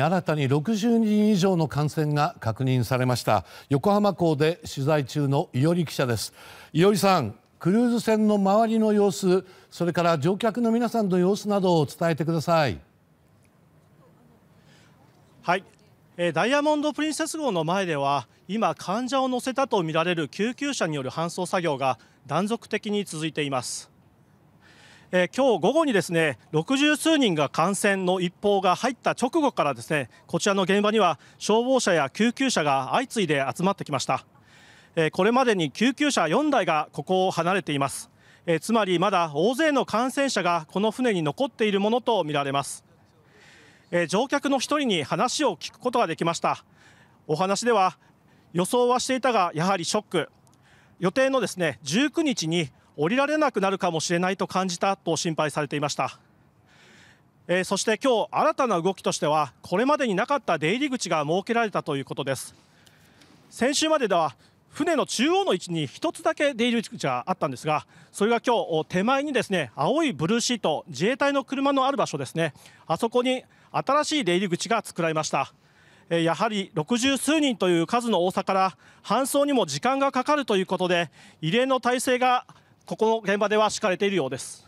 新たに60人以上の感染が確認されました横浜港で取材中の伊織記者です伊織さんクルーズ船の周りの様子それから乗客の皆さんの様子などを伝えてくださいはいダイヤモンド・プリンセス号の前では今患者を乗せたとみられる救急車による搬送作業が断続的に続いていますえー、今日午後にですね60数人が感染の一報が入った直後からですねこちらの現場には消防車や救急車が相次いで集まってきました、えー、これまでに救急車4台がここを離れています、えー、つまりまだ大勢の感染者がこの船に残っているものとみられます、え乗客の1人に話を聞くことができましたお話では予想はしていたがやはりショック予定のですね19日に降りられなくなるかもしれないと感じたと心配されていました、えー、そして今日新たな動きとしてはこれまでになかった出入り口が設けられたということです先週まででは船の中央の位置に1つだけ出入り口があったんですがそれが今日手前にですね青いブルーシート自衛隊の車のある場所ですねあそこに新しい出入り口が作られましたやはり60数人という数の多さから搬送にも時間がかかるということで異例の体制がここの現場では敷かれているようです